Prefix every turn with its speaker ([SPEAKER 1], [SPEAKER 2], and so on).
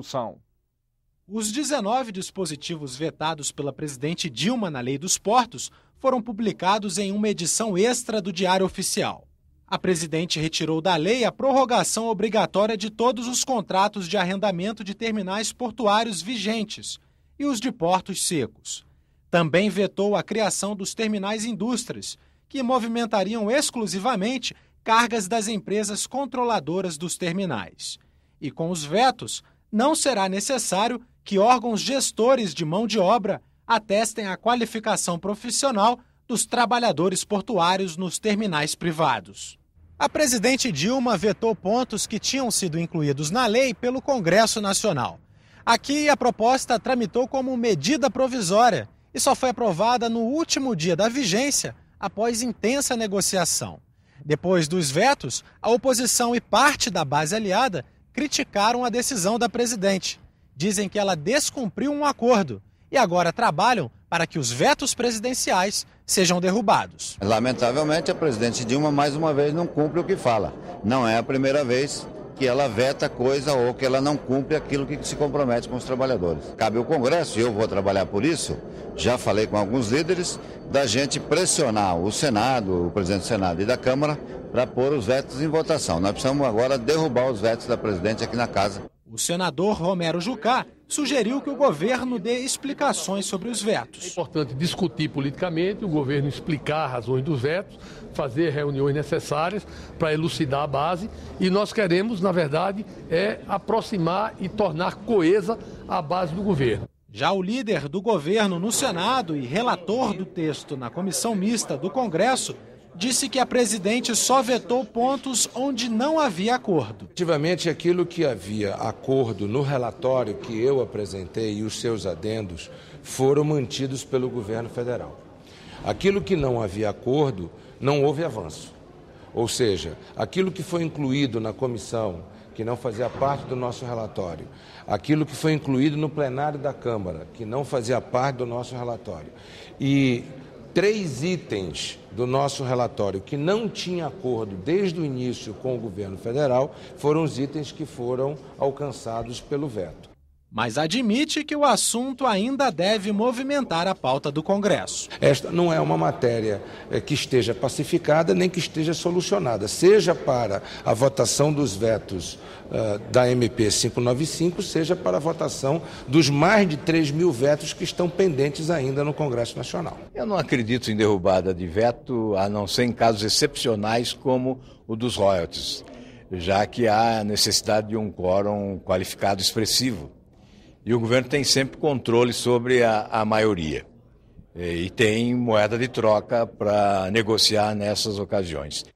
[SPEAKER 1] discussão. Os 19 dispositivos vetados pela presidente Dilma na Lei dos Portos foram publicados em uma edição extra do Diário Oficial. A presidente retirou da lei a prorrogação obrigatória de todos os contratos de arrendamento de terminais portuários vigentes e os de portos secos. Também vetou a criação dos terminais indústrias, que movimentariam exclusivamente cargas das empresas controladoras dos terminais. E com os vetos, não será necessário que órgãos gestores de mão de obra atestem a qualificação profissional dos trabalhadores portuários nos terminais privados. A presidente Dilma vetou pontos que tinham sido incluídos na lei pelo Congresso Nacional. Aqui, a proposta tramitou como medida provisória e só foi aprovada no último dia da vigência, após intensa negociação. Depois dos vetos, a oposição e parte da base aliada criticaram a decisão da presidente. Dizem que ela descumpriu um acordo e agora trabalham para que os vetos presidenciais
[SPEAKER 2] sejam derrubados. Lamentavelmente, a presidente Dilma mais uma vez não cumpre o que fala. Não é a primeira vez que ela veta coisa ou que ela não cumpre aquilo que se compromete com os trabalhadores. Cabe ao Congresso, e eu vou trabalhar por isso, já falei com alguns líderes, da gente pressionar o Senado, o presidente do Senado e da Câmara para pôr os vetos em votação. Nós precisamos agora derrubar os vetos da presidente aqui na casa.
[SPEAKER 1] O senador Romero Jucá sugeriu que o governo dê explicações sobre os vetos. É importante discutir politicamente, o governo explicar as razões dos vetos, fazer reuniões necessárias para elucidar a base e nós queremos, na verdade, é aproximar e tornar coesa a base do governo. Já o líder do governo no Senado e relator do texto na comissão mista do Congresso disse que a presidente só vetou pontos onde não havia acordo.
[SPEAKER 3] Efetivamente, aquilo que havia acordo no relatório que eu apresentei e os seus adendos foram mantidos pelo governo federal. Aquilo que não havia acordo, não houve avanço. Ou seja, aquilo que foi incluído na comissão, que não fazia parte do nosso relatório, aquilo que foi incluído no plenário da Câmara, que não fazia parte do nosso relatório, e três itens do nosso relatório que não tinha acordo desde o início com o governo federal foram os itens que foram alcançados pelo
[SPEAKER 1] veto mas admite que o assunto ainda deve movimentar a pauta do Congresso.
[SPEAKER 3] Esta não é uma matéria eh, que esteja pacificada nem que esteja solucionada, seja para a votação dos vetos uh, da MP 595, seja para a votação dos mais de 3 mil vetos que estão pendentes ainda no Congresso Nacional.
[SPEAKER 1] Eu não acredito em derrubada de veto, a não ser em casos excepcionais como o dos royalties. Já que há necessidade de um quórum qualificado expressivo e o governo tem sempre controle sobre a, a maioria. E, e tem moeda de troca para negociar nessas ocasiões.